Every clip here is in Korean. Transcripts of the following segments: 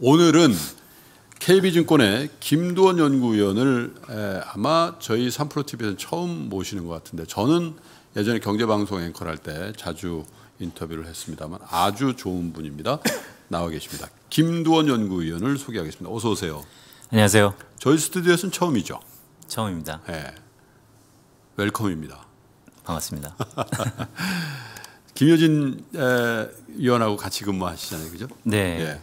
오늘은 KB증권의 김도원 연구위원을 아마 저희 3프로TV에서 처음 모시는 것 같은데 저는 예전에 경제방송 앵커를 할 때 자주 인터뷰를 했습니다만 아주 좋은 분입니다. 나와 계십니다. 김두원 연구위원을 소개하겠습니다. 어서 오세요. 안녕하세요. 저희 스튜디오에서는 처음이죠. 처음입니다. 네. 웰컴입니다. 반갑습니다. 김효진 위원하고 같이 근무하시잖아요, 그죠? 네. 네.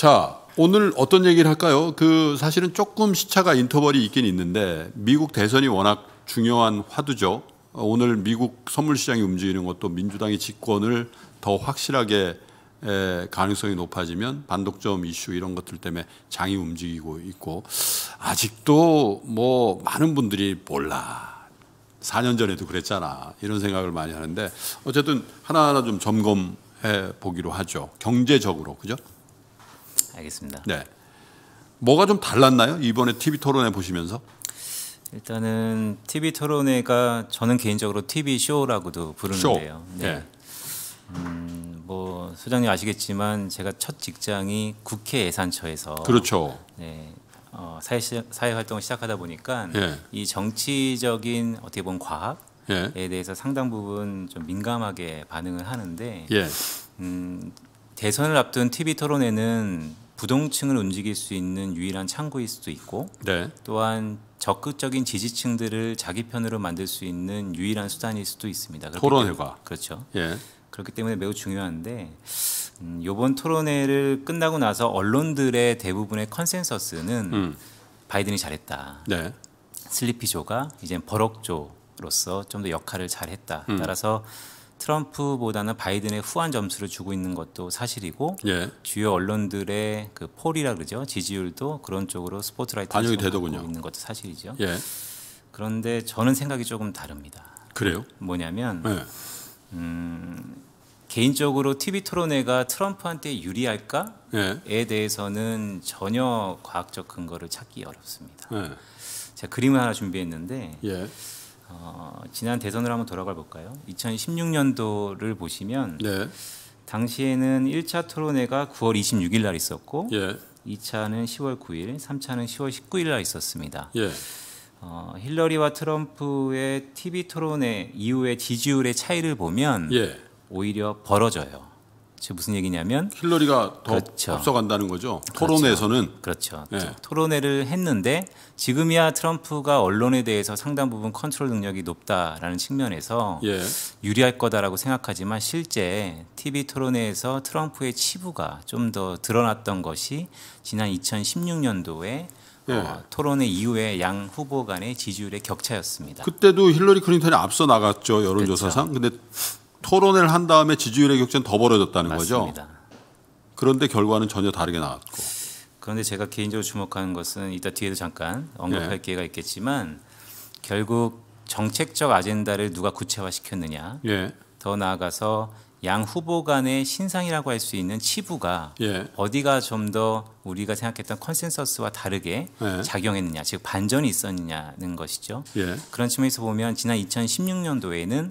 자, 오늘 어떤 얘기를 할까요? 그 사실은 조금 시차가 인터벌이 있긴 있는데 미국 대선이 워낙 중요한 화두죠. 어, 오늘 미국 선물 시장이 움직이는 것도 민주당의 집권을 더 확실하게 에, 가능성이 높아지면 반독점 이슈 이런 것들 때문에 장이 움직이고 있고 아직도 뭐 많은 분들이 몰라. 4년 전에도 그랬잖아. 이런 생각을 많이 하는데 어쨌든 하나하나 좀 점검해 보기로 하죠. 경제적으로. 그죠? 알겠습니다. 네. 뭐가 좀 달랐나요? 이번에 TV 토론회 보시면서? 일단은 TV 토론회가 저는 개인적으로 TV 쇼라고도 부르는데요. 쇼. 네. 네. 음, 뭐 소장님 아시겠지만 제가 첫 직장이 국회 예산처에서 그렇죠. 네. 어, 사회 사회 활동을 시작하다 보니까 예. 이 정치적인 어떻게 보면 과학 예. 에 대해서 상당 부분 좀 민감하게 반응을 하는데 예. 음, 대선을 앞둔 TV 토론회는 부동층을 움직일 수 있는 유일한 창구일 수도 있고 네. 또한 적극적인 지지층들을 자기 편으로 만들 수 있는 유일한 수단일 수도 있습니다. 토론회가 그렇죠. 예. 그렇기 때문에 매우 중요한데 음, 이번 토론회를 끝나고 나서 언론들의 대부분의 컨센서스는 음. 바이든이 잘했다. 네. 슬리피조가 이제 버럭조로서 좀 더 역할을 잘했다. 음. 따라서 트럼프보다는 바이든의 후한 점수를 주고 있는 것도 사실이고 예. 주요 언론들의 그 폴이라 그러죠 지지율도 그런 쪽으로 스포트라이트 반영이 되더군요. 있는 것도 사실이죠. 예. 그런데 저는 생각이 조금 다릅니다. 그래요? 뭐냐면 예. 음, 개인적으로 TV 토론회가 트럼프한테 유리할까에 예. 대해서는 전혀 과학적 근거를 찾기 어렵습니다. 예. 제가 그림을 하나 준비했는데. 예. 어, 지난 대선을 한번 돌아가 볼까요? 2016년도를 보시면 네. 당시에는 1차 토론회가 9월 26일 날 있었고 예. 2차는 10월 9일, 3차는 10월 19일 날 있었습니다. 예. 어, 힐러리와 트럼프의 TV 토론회 이후의 지지율의 차이를 보면 예. 오히려 벌어져요. 즉 무슨 얘기냐면 힐러리가 더 그렇죠. 앞서간다는 거죠. 그렇죠. 토론회에서는 그렇죠. 그렇죠. 네. 토론회를 했는데 지금이야 트럼프가 언론에 대해서 상당 부분 컨트롤 능력이 높다라는 측면에서 예. 유리할 거다라고 생각하지만 실제 TV 토론회에서 트럼프의 치부가 좀 더 드러났던 것이 지난 2016년도에 예. 어, 토론회 이후에 양 후보 간의 지지율의 격차였습니다. 그때도 힐러리 클린턴이 앞서 나갔죠 여론조사상. 그렇죠. 근데 토론을 한 다음에 지지율의 격차는 더 벌어졌다는 맞습니다. 거죠. 그런데 결과는 전혀 다르게 나왔고. 그런데 제가 개인적으로 주목하는 것은 이따 뒤에도 잠깐 언급할 네. 기회가 있겠지만 결국 정책적 아젠다를 누가 구체화시켰느냐. 네. 더 나아가서 양 후보 간의 신상이라고 할 수 있는 치부가 예. 어디가 좀 더 우리가 생각했던 컨센서스와 다르게 예. 작용했느냐, 즉 반전이 있었느냐는 것이죠. 예. 그런 측면에서 보면 지난 2016년도에는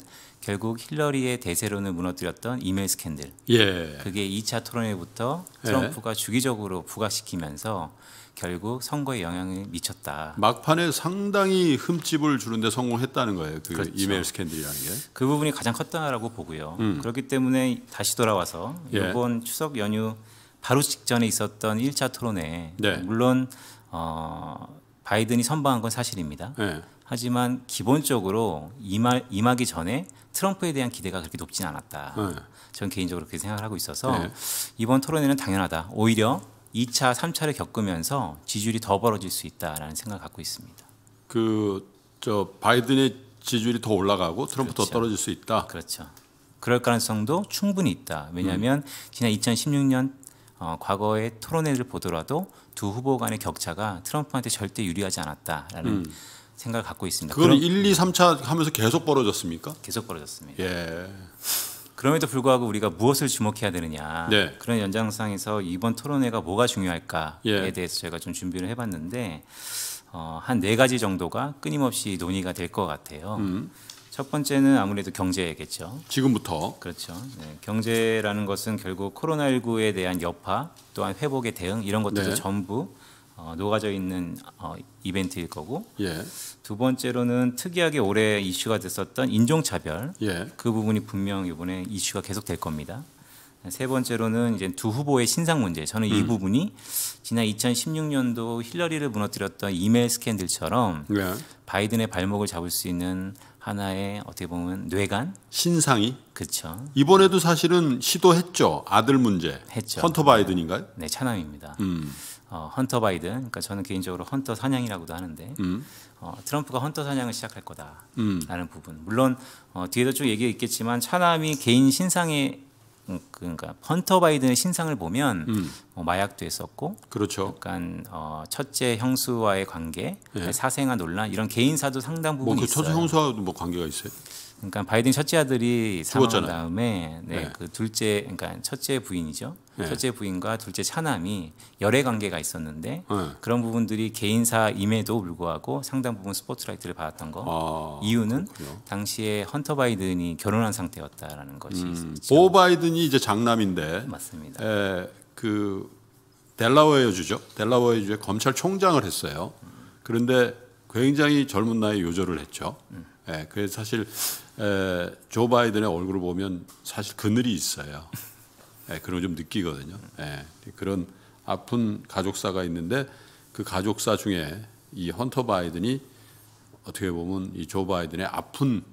결국 힐러리의 대세론을 무너뜨렸던 이메일 스캔들. 예. 그게 2차 토론회부터 예. 트럼프가 예. 주기적으로 부각시키면서 결국 선거에 영향을 미쳤다. 막판에 상당히 흠집을 주는데 성공했다는 거예요. 그 그렇죠. 이메일 스캔들이라는 게. 그 부분이 가장 컸다라고 보고요. 음. 그렇기 때문에 다시 돌아와서 예. 이번 추석 연휴 바로 직전에 있었던 1차 토론회 네. 물론 어, 바이든이 선방한 건 사실입니다. 네. 하지만 기본적으로 임하, 임하기 전에 트럼프에 대한 기대가 그렇게 높진 않았다. 네. 예. 전 개인적으로 그렇게 생각을 하고 있어서 네. 이번 토론회는 당연하다. 오히려 2차, 3차를 겪으면서 지지율이 더 벌어질 수 있다라는 생각을 갖고 있습니다. 그 저 바이든의 지지율이 더 올라가고 트럼프 그렇죠. 더 떨어질 수 있다. 그렇죠. 그럴 가능성도 충분히 있다. 왜냐하면 음. 지난 2016년 어, 과거의 토론회를 보더라도 두 후보 간의 격차가 트럼프한테 절대 유리하지 않았다라는 음. 생각을 갖고 있습니다. 그건 1, 2, 3차 하면서 계속 벌어졌습니까? 계속 벌어졌습니다. 예. 그럼에도 불구하고 우리가 무엇을 주목해야 되느냐 네. 그런 연장상에서 이번 토론회가 뭐가 중요할까에 예. 대해서 제가 좀 준비를 해봤는데 어, 한네 가지 정도가 끊임없이 논의가 될 것 같아요. 음. 첫 번째는 아무래도 경제겠죠. 지금부터. 그렇죠. 네, 경제라는 것은 결국 코로나19에 대한 여파 또한 회복의 대응 이런 것들도 네. 전부 어, 녹아져 있는 어, 이벤트일 거고 예. 두 번째로는 특이하게 올해 이슈가 됐었던 인종차별 예. 그 부분이 분명 이번에 이슈가 계속 될 겁니다. 세 번째로는 이제 두 후보의 신상 문제. 저는 이 음. 부분이 지난 2016년도 힐러리를 무너뜨렸던 이메일 스캔들처럼 예. 바이든의 발목을 잡을 수 있는 하나의 어떻게 보면 뇌관 신상이 그렇죠. 이번에도 사실은 시도했죠. 아들 문제. 했죠. 헌터 바이든인가요? 네, 차남입니다. 음. 어, 헌터 바이든. 그러니까 저는 개인적으로 헌터 사냥이라고도 하는데 음. 어, 트럼프가 헌터 사냥을 시작할 거다라는 음. 부분. 물론 어, 뒤에도 쭉 얘기가 있겠지만 차남이 개인 신상에 음, 그러니까 헌터 바이든의 신상을 보면 음. 뭐 마약도 했었고, 그렇죠. 약간 어, 첫째 형수와의 관계, 예. 사생아 논란 이런 개인사도 상당 뭐 그 부분 뭐그 있어요. 첫째 형수와도 뭐 관계가 있어요? 그러니까 바이든 첫째 아들이 사망한 다음에 네, 네. 그 둘째 그러니까 첫째 부인이죠. 네. 첫째 부인과 둘째 차남이 열애 관계가 있었는데 네. 그런 부분들이 개인사임에도 불구하고 상당 부분 스포트라이트를 받았던 거. 아, 이유는 그렇군요. 당시에 헌터 바이든이 결혼한 상태였다라는 것이 음, 보 바이든이 이제 장남인데 맞습니다. 에, 그 델라웨어 주죠. 델라웨어 주에 검찰총장을 했어요. 음. 그런데 굉장히 젊은 나이에 요절을 했죠. 음. 예, 그래서 사실 에, 조 바이든의 얼굴을 보면 사실 그늘이 있어요. 에, 예, 그런 좀 느끼거든요. 에, 예, 그런 아픈 가족사가 있는데 그 가족사 중에 이 헌터 바이든이 어떻게 보면 이 조 바이든의 아픈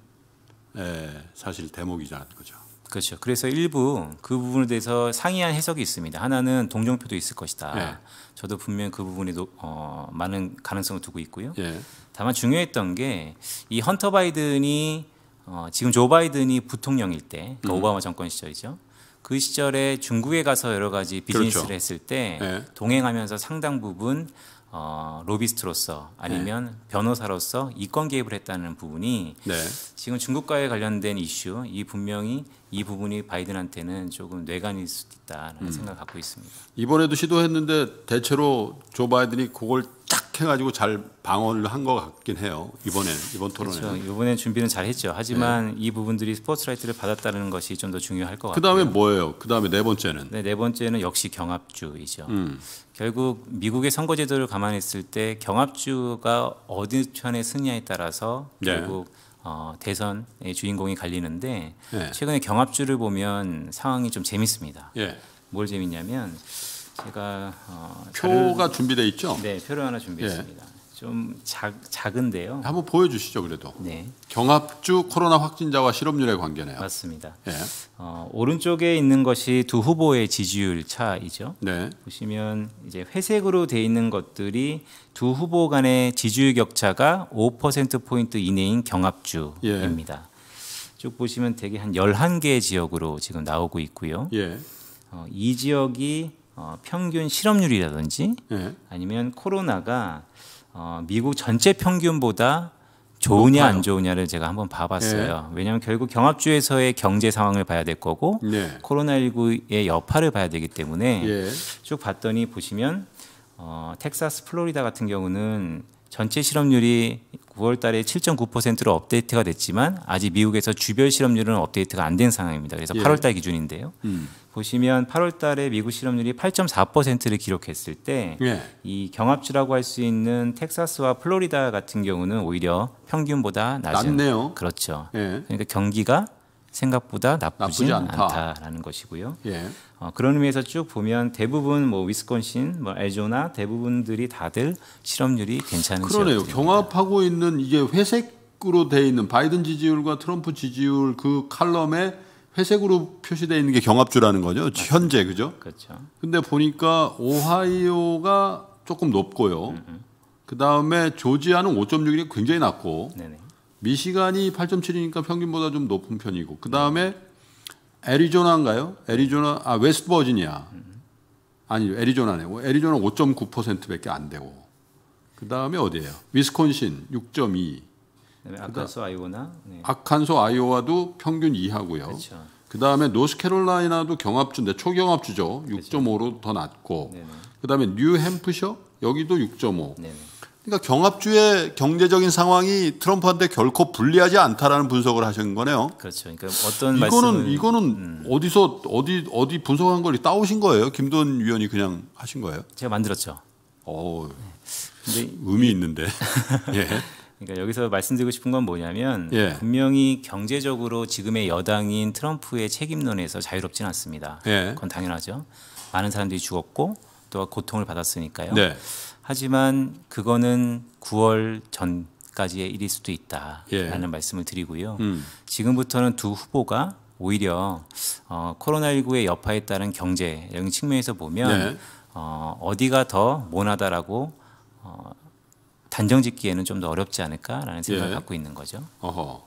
사실 대목이잖아요. 그죠. 그렇죠. 그래서 일부 그 부분에 대해서 상이한 해석이 있습니다. 하나는 동정표도 있을 것이다. 네. 저도 분명 그 부분에 어, 많은 가능성을 두고 있고요. 네. 다만 중요했던 게 이 헌터 바이든이 어, 지금 조 바이든이 부통령일 때 그러니까 음. 오바마 정권 시절이죠. 그 시절에 중국에 가서 여러 가지 비즈니스를 그렇죠. 했을 때 네. 동행하면서 상당 부분 어, 로비스트로서 아니면 네. 변호사로서 이권 개입을 했다는 부분이 네. 지금 중국과에 관련된 이슈 이 분명히 이 부분이 바이든한테는 조금 뇌관일 수도 있다라는 음. 생각을 갖고 있습니다. 이번에도 시도했는데 대체로 조 바이든이 그걸 딱 해가지고 잘 방어를 한것 같긴 해요 이번에 이번 토론에 그렇죠. 이번에 준비는 잘 했죠 하지만 네. 이 부분들이 스포츠라이트를 받았다는 것이 좀 더 중요할 것 같아요 그다음에 뭐예요 그다음에 네 번째는 네, 네 번째는 역시 경합주이죠 음. 결국 미국의 선거제도를 감안했을 때 경합주가 어느 편에 승리에 따라서 네. 결국 네. 어, 대선의 주인공이 갈리는데 네. 최근에 경합주를 보면 상황이 좀 재밌습니다 예. 뭘 재밌냐면 제가 어, 표가 준비돼 있죠? 네, 표를 하나 준비했습니다. 예. 좀 작, 작은데요. 한번 보여주시죠, 그래도. 네. 경합주 코로나 확진자와 실업률의 관계네요. 맞습니다. 예. 어, 오른쪽에 있는 것이 두 후보의 지지율 차이죠. 네. 보시면 이제 회색으로 돼 있는 것들이 두 후보 간의 지지율 격차가 5% 포인트 이내인 경합주입니다. 예. 쭉 보시면 대개 한 11개 지역으로 지금 나오고 있고요. 예. 어, 이 지역이 어, 평균 실업률이라든지 네. 아니면 코로나가 어, 미국 전체 평균보다 좋으냐 높아요. 안 좋으냐를 제가 한번 봐봤어요. 네. 예. 왜냐하면 결국 경합주에서의 경제 상황을 봐야 될 거고 네. 코로나19의 여파를 봐야 되기 때문에 네. 쭉 봤더니 보시면 어, 텍사스, 플로리다 같은 경우는 전체 실업률이 9월 달에 7.9%로 업데이트가 됐지만 아직 미국에서 주별 실업률은 업데이트가 안 된 상황입니다. 그래서 8월 달 기준인데요. 음. 보시면 8월 달에 미국 실업률이 8.4%를 기록했을 때이 예. 경합주라고 할 수 있는 텍사스와 플로리다 같은 경우는 오히려 평균보다 낮은 네요 그렇죠. 예. 그러니까 경기가 생각보다 나쁘지 않다. 라는 것이고요. 예. 어, 그런 의미에서 쭉 보면 대부분 뭐 위스콘신, 뭐 애조나 대부분들이 다들 실업률이 괜찮은 그러네요. 지역들입니다. 경합하고 있는 이게 회색으로 돼 있는 바이든 지지율과 트럼프 지지율 그 칼럼에 회색으로 표시되어 있는 게 경합주라는 거죠. 맞습니다. 현재 그죠? 그렇죠. 근데 보니까 오하이오가 조금 높고요. 음, 음. 그다음에 조지아는 5 6이 굉장히 낮고 네네. 미시간이 8.7이니까 평균보다 좀 높은 편이고 그다음에 애리조나인가요? 애리조나 아 웨스트 버지니아. 음. 아니죠. 애리조나네요. 애리조나 5.9%밖에 안 되고. 그다음에 어디예요? 위스콘신 6.2. 그다음에 아칸소 아이오나 네. 아칸소 아이오와도 평균 2하고요. 그렇죠. 그다음에 노스캐롤라이나도 경합주인데 네, 초경합주죠. 6.5로 그렇죠. 더 낮고. 네네. 그다음에 뉴햄프셔 여기도 6.5. 네네. 그러니까 경합주의 경제적인 상황이 트럼프한테 결코 불리하지 않다라는 분석을 하신 거네요. 그렇죠. 그러니까 어떤 이거는 말씀을, 이거는 음. 어디서 어디 어디 분석한 걸 따오신 거예요? 김돈 위원이 그냥 하신 거예요? 제가 만들었죠. 어. 근데 의미 있는데. 예. 그러니까 여기서 말씀드리고 싶은 건 뭐냐면 예. 분명히 경제적으로 지금의 여당인 트럼프의 책임론에서 자유롭지는 않습니다. 예. 그건 당연하죠. 많은 사람들이 죽었고 또 고통을 받았으니까요. 네. 하지만 그거는 9월 전까지의 일일 수도 있다라는 예. 말씀을 드리고요. 음. 지금부터는 두 후보가 오히려 어, 코로나19의 여파에 따른 경제적인 측면에서 보면 네. 어, 어디가 더 모나다라고 어, 단정 짓기에는 좀 더 어렵지 않을까라는 생각을 예. 갖고 있는 거죠. 어허.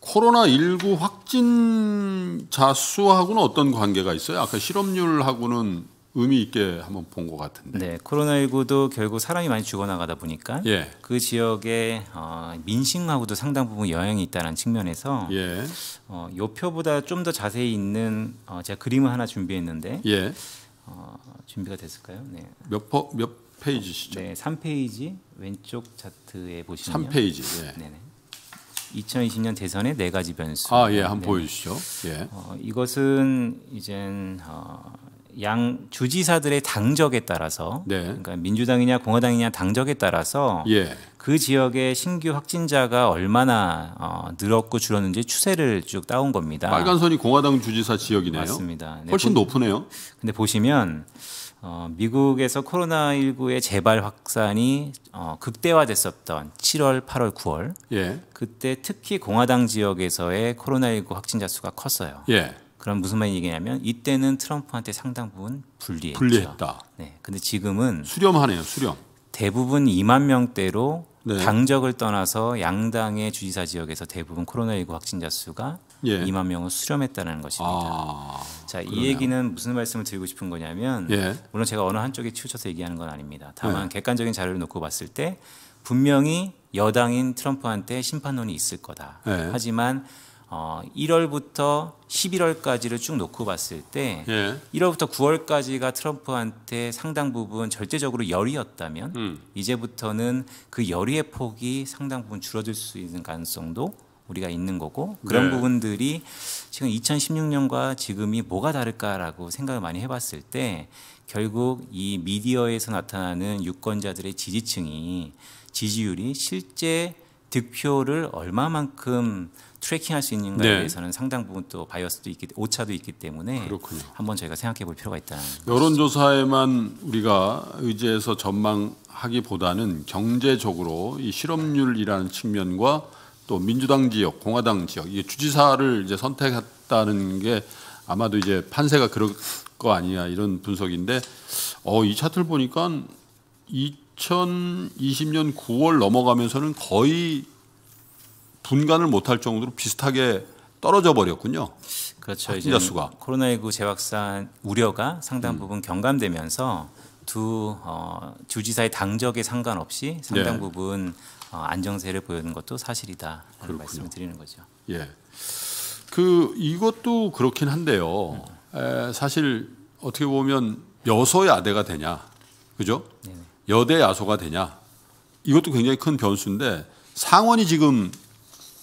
코로나 19 확진자 수하고는 어떤 관계가 있어요? 아까 실업률하고는 의미 있게 한번 본것 같은데. 네, 코로나19도 결국 사람이 많이 죽어나가다 보니까 예. 그 지역의 어, 민심하고도 상당 부분 영향이 있다는 측면에서 예. 어, 요표보다 좀 더 자세히 있는 어, 제가 그림을 하나 준비했는데 예. 어, 준비가 됐을까요? 네. 몇 퍼, 몇 페이지시죠. 네, 3페이지 왼쪽 차트에 보시면 3페이지. 예. 네네. 2020년 대선의 네 가지 변수. 아, 예, 한번 네. 보여 주시죠. 예. 어, 이것은 이젠 어, 양 주지사들의 당적에 따라서 네. 그러니까 민주당이냐 공화당이냐 당적에 따라서 예. 그 지역의 신규 확진자가 얼마나 어, 늘었고 줄었는지 추세를 쭉 따온 겁니다. 빨간 선이 공화당 주지사 지역이네요. 맞습니다. 네, 훨씬 보, 높으네요. 근데 보시면 어, 미국에서 코로나19의 재발 확산이 어, 극대화됐었던 7월, 8월, 9월 예. 그때 특히 공화당 지역에서의 코로나19 확진자 수가 컸어요. 예. 그럼 무슨 말이냐면 이때는 트럼프한테 상당 부분 불리했죠. 불리했다. 네. 근데 지금은 수렴하네요. 수렴. 대부분 2만 명대로 네. 당적을 떠나서 양당의 주지사 지역에서 대부분 코로나19 확진자 수가 예. 2만 명을 수렴했다는 것입니다. 아, 자, 그러네요. 이 얘기는 무슨 말씀을 드리고 싶은 거냐면 예. 물론 제가 어느 한쪽에 치우쳐서 얘기하는 건 아닙니다. 다만 예. 객관적인 자료를 놓고 봤을 때 분명히 여당인 트럼프한테 심판론이 있을 거다. 예. 하지만 어, 1월부터 11월까지를 쭉 놓고 봤을 때 예. 1월부터 9월까지가 트럼프한테 상당 부분 절대적으로 열이었다면 음. 이제부터는 그열의 폭이 상당 부분 줄어들 수 있는 가능성도 우리가 있는 거고 네. 그런 네. 부분들이 지금 2016년과 지금이 뭐가 다를까라고 생각을 많이 해봤을 때 결국 이 미디어에서 나타나는 유권자들의 지지층이 지지율이 실제 득표를 얼마만큼 트래킹할 수 있는가에 네. 대해서는 상당 부분 또 바이어스도 있기 오차도 있기 때문에 그렇군요. 한번 저희가 생각해 볼 필요가 있다. 여론조사에만 우리가 의지해서 전망하기보다는 경제적으로 이 실업률이라는 측면과 또 민주당 지역, 공화당 지역 이게 주지사를 이제 선택했다는 게 아마도 이제 판세가 그럴 거아니냐 이런 분석인데 어 이 차트를 보니까 2020년 9월 넘어가면서는 거의 분간을 못할 정도로 비슷하게 떨어져 버렸군요. 그렇죠. 확진자 수가 코로나19 재확산 우려가 상당 음. 부분 음. 경감되면서 두 어, 주지사의 당적에 상관없이 상당 네. 부분 어, 안정세를 보이는 것도 사실이다. 그렇 말씀을 드리는 거죠. 예. 그 이것도 그렇긴 한데요. 음. 에, 사실 어떻게 보면 여소야대가 되냐, 그죠? 네네. 여대 야소가 되냐. 이것도 굉장히 큰 변수인데 상원이 지금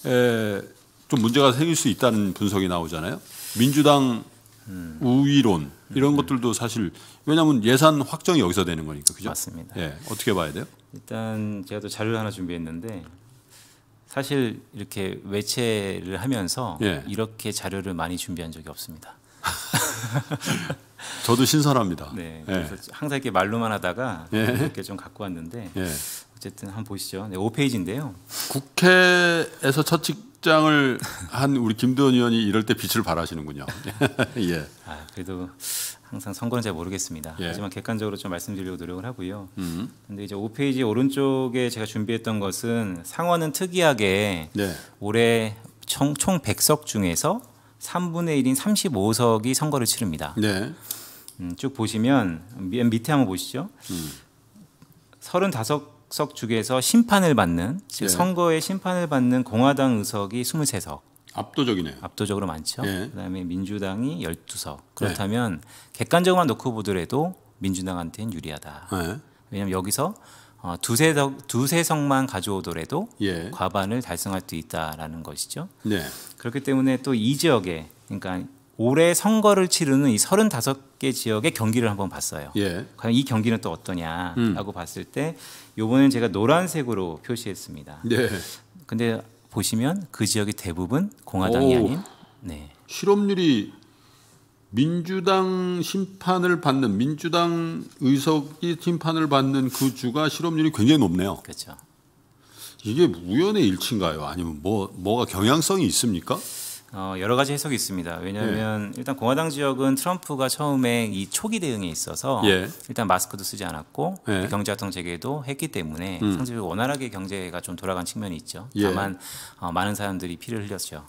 에, 좀 문제가 생길 수 있다는 분석이 나오잖아요. 민주당 음. 우위론 이런 음. 것들도 사실 왜냐하면 예산 확정이 여기서 되는 거니까 그죠? 맞습니다. 예, 어떻게 봐야 돼요? 일단 제가 또 자료를 하나 준비했는데 사실 이렇게 외채를 하면서 예. 이렇게 자료를 많이 준비한 적이 없습니다. 저도 신선합니다. 네, 예. 그래서 예. 항상 이렇게 말로만 하다가 예. 이렇게 좀 갖고 왔는데 예. 어쨌든 한번 보시죠. 네, 5페이지인데요. 국회에서 첫 직장을 한 우리 김도현 의원이 이럴 때 빛을 발하시는군요. 예. 아, 그래도 항상 선거는 잘 모르겠습니다. 예. 하지만 객관적으로 좀 말씀드리려고 노력을 하고요. 음. 근데 이제 5페이지 오른쪽에 제가 준비했던 것은 상원은 특이하게 네. 올해 총, 총 100석 중에서 3분의 1인 35석이 선거를 치릅니다. 네. 음, 쭉 보시면 밑에 한번 보시죠. 음. 35 의석 중에서 심판을 받는 즉 예. 선거의 심판을 받는 공화당 의석이 23석. 압도적이네요. 압도적으로 많죠. 예. 그다음에 민주당이 12석. 예. 그렇다면 객관적으로 놓고 보더라도 민주당한테는 유리하다. 예. 왜냐하면 여기서 어, 두세 석, 두세 석만 가져오더라도 예. 과반을 달성할 수 있다라는 것이죠. 네. 그렇기 때문에 또 이 지역에 그러니까 올해 선거를 치르는 이 35개 지역의 경기를 한번 봤어요. 예. 과연 이 경기는 또 어떠냐라고 음. 봤을 때 요번엔 제가 노란색으로 표시했습니다. 네. 근데 보시면 그 지역이 대부분 공화당이 오, 아닌 네. 실업률이 민주당 심판을 받는 민주당 의석이 심판을 받는 그 주가 실업률이 굉장히 높네요. 그렇죠. 이게 우연의 일치인가요? 아니면 뭐 뭐가 경향성이 있습니까? 어, 여러 가지 해석이 있습니다. 왜냐하면 예. 일단 공화당 지역은 트럼프가 처음에 이 초기 대응에 있어서 예. 일단 마스크도 쓰지 않았고 예. 경제활동 재개도 했기 때문에 음. 상대적으로 원활하게 경제가 좀 돌아간 측면이 있죠. 예. 다만 어, 많은 사람들이 피를 흘렸죠.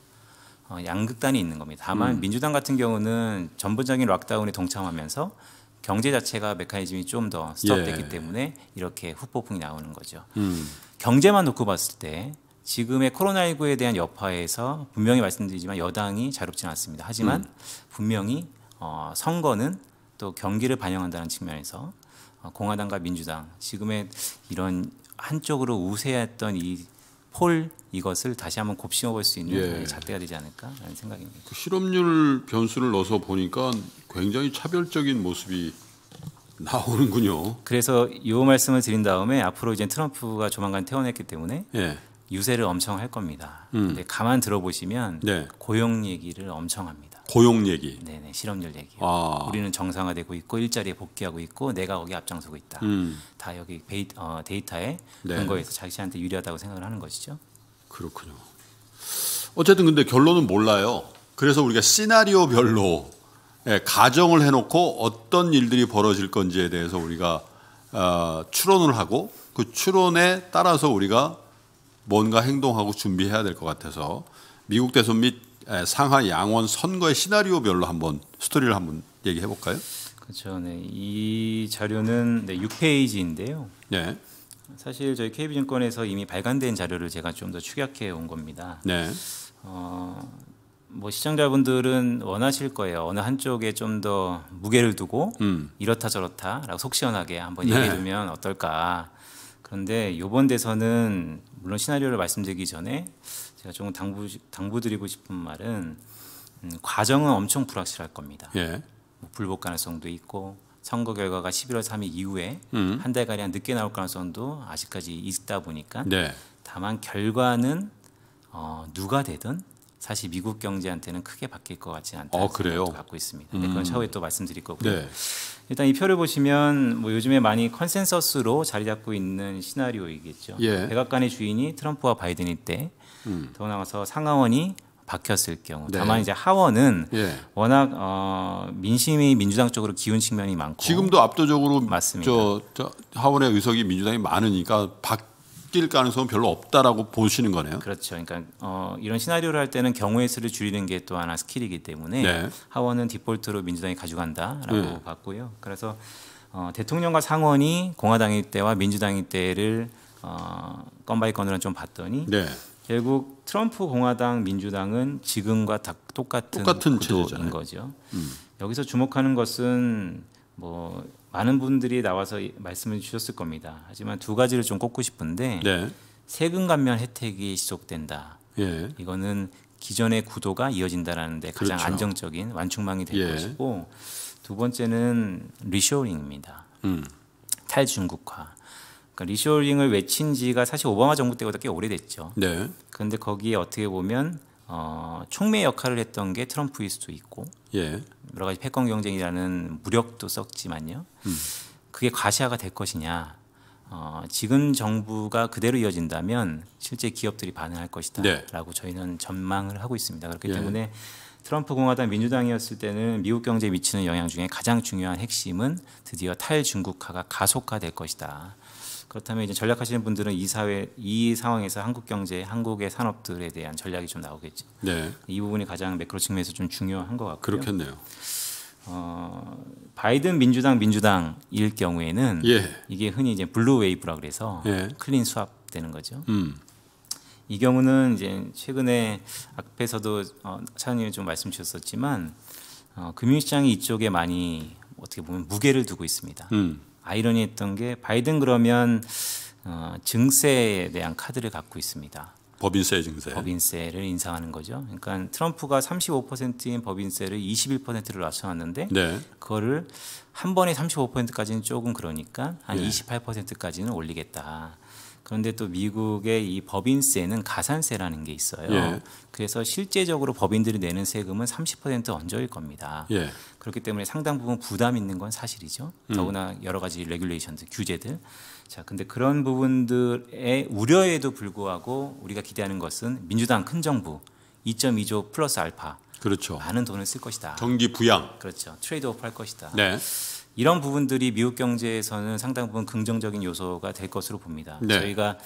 어, 양극단이 있는 겁니다. 다만 음. 민주당 같은 경우는 전반적인 락다운에 동참하면서 경제 자체가 메커니즘이 좀 더 스톱됐기 예. 때문에 이렇게 후폭풍이 나오는 거죠. 음. 경제만 놓고 봤을 때 지금의 코로나19에 대한 여파에서 분명히 말씀드리지만 여당이 자롭지는 않습니다. 하지만 음. 분명히 어, 선거는 또 경기를 반영한다는 측면에서 어, 공화당과 민주당 지금의 이런 한쪽으로 우세했던 이 폴 이것을 다시 한번 곱씹어 볼 수 있는 예. 잣대가 되지 않을까라는 생각입니다. 그 실업률 변수를 넣어서 보니까 굉장히 차별적인 모습이 나오는군요. 그래서 이 말씀을 드린 다음에 앞으로 이제 트럼프가 조만간 퇴원했기 때문에 예. 유세를 엄청 할 겁니다. 음. 근데 가만 들어보시면 네. 고용 얘기를 엄청 합니다. 고용 얘기. 네네 실업률 얘기. 아. 우리는 정상화되고 있고 일자리에 복귀하고 있고 내가 거기 앞장서고 있다. 음. 다 여기 베이, 어, 데이터에 네. 근거해서 자기한테 유리하다고 생각을 하는 것이죠. 그렇군요. 어쨌든 근데 결론은 몰라요. 그래서 우리가 시나리오별로 예, 가정을 해놓고 어떤 일들이 벌어질 건지에 대해서 우리가 아, 추론을 하고 그 추론에 따라서 우리가 뭔가 행동하고 준비해야 될 것 같아서 미국 대선 및 상하 양원 선거의 시나리오별로 한번 스토리를 한번 얘기해 볼까요? 그렇죠. 네. 이 자료는 네, 6페이지인데요. 네. 사실 저희 KB증권에서 이미 발간된 자료를 제가 좀 더 축약해 온 겁니다. 네. 어, 뭐 시청자분들은 원하실 거예요. 어느 한쪽에 좀 더 무게를 두고 음. 이렇다 저렇다라고 속 시원하게 한번 네. 얘기해 주면 어떨까. 그런데 이번 대선은 물론 시나리오를 말씀드리기 전에 제가 조금 당부 당부드리고 싶은 말은 음, 과정은 엄청 불확실할 겁니다. 예. 뭐 불복 가능성도 있고 선거 결과가 11월 3일 이후에 음. 한 달가량 늦게 나올 가능성도 아직까지 있다 보니까 네. 다만 결과는 어, 누가 되든 사실 미국 경제한테는 크게 바뀔 것 같지는 않다. 아, 어, 그래요? 갖고 있습니다. 음. 그건 차후에 또 말씀드릴 거고요. 네. 일단 이 표를 보시면 뭐 요즘에 많이 컨센서스로 자리 잡고 있는 시나리오이겠죠. 예. 백악관의 주인이 트럼프와 바이든일 때, 음. 더 나가서 상하원이 바뀌었을 경우. 네. 다만 이제 하원은 예. 워낙 어, 민심이 민주당 쪽으로 기운 측면이 많고 지금도 압도적으로 맞습니다. 저, 저 하원의 의석이 민주당이 많으니까 바, 바뀔 가능성은 별로 없다라고 보시는 거네요. 그렇죠. 그러니까 어, 이런 시나리오를 할 때는 경우의 수를 줄이는 게 또 하나 스킬이기 때문에 네. 하원은 디폴트로 민주당이 가져간다라고 네. 봤고요. 그래서 어, 대통령과 상원이 공화당일 때와 민주당일 때를 어, 건바이 건으로 좀 봤더니 네. 결국 트럼프 공화당 민주당은 지금과 다 똑같은, 똑같은 구도인 체제잖아요. 거죠. 음. 여기서 주목하는 것은 뭐 많은 분들이 나와서 말씀을 주셨을 겁니다. 하지만 두 가지를 좀 꼽고 싶은데 네. 세금 감면 혜택이 지속된다. 예. 이거는 기존의 구도가 이어진다라는 데 가장 그렇죠. 안정적인 완충망이 될 예. 것이고 두 번째는 리쇼링입니다. 음. 탈중국화. 그러니까 리쇼링을 외친 지가 사실 오바마 정부 때보다 꽤 오래됐죠. 네. 그런데 거기에 어떻게 보면 어, 총매 역할을 했던 게 트럼프일 수도 있고 예. 여러 가지 패권 경쟁이라는 무력도 썼지만요. 음. 그게 과시화가 될 것이냐. 어, 지금 정부가 그대로 이어진다면 실제 기업들이 반응할 것이다라고 네. 저희는 전망을 하고 있습니다. 그렇기 예. 때문에 트럼프 공화당 민주당이었을 때는 미국 경제에 미치는 영향 중에 가장 중요한 핵심은 드디어 탈중국화가 가속화될 것이다. 그렇다면 이제 전략하시는 분들은 이 사회 이 상황에서 한국 경제, 한국의 산업들에 대한 전략이 좀 나오겠죠. 네. 이 부분이 가장 매크로 측면에서 좀 중요한 것 같고요. 그렇겠네요. 어, 바이든 민주당 민주당일 경우에는 예. 이게 흔히 이제 블루 웨이브라 그래서 예. 클린 수합 되는 거죠. 음. 이 경우는 이제 최근에 앞에서도 어, 차장님이 좀 말씀 주셨었지만 어, 금융시장이 이쪽에 많이 어떻게 보면 무게를 두고 있습니다. 음. 아이러니했던 게 바이든 그러면 어, 증세에 대한 카드를 갖고 있습니다. 법인세 증세. 법인세를 인상하는 거죠. 그러니까 트럼프가 35%인 법인세를 21%로 낮춰놨는데 네. 그거를 한 번에 35%까지는 조금 그러니까 한 네. 28%까지는 올리겠다. 그런데 또 미국의 이 법인세는 가산세라는 게 있어요. 예. 그래서 실제적으로 법인들이 내는 세금은 30%얹어일 겁니다. 예. 그렇기 때문에 상당 부분 부담 있는 건 사실이죠. 음. 더구나 여러 가지 레귤레이션들, 규제들. 자, 근데 그런 부분들의 우려에도 불구하고 우리가 기대하는 것은 민주당 큰 정부 2.2조 플러스 알파. 그렇죠. 많은 돈을 쓸 것이다. 경기 부양. 그렇죠. 트레이드오프 할 것이다. 네. 이런 부분들이 미국 경제에서는 상당 부분 긍정적인 요소가 될 것으로 봅니다. 네. 저희가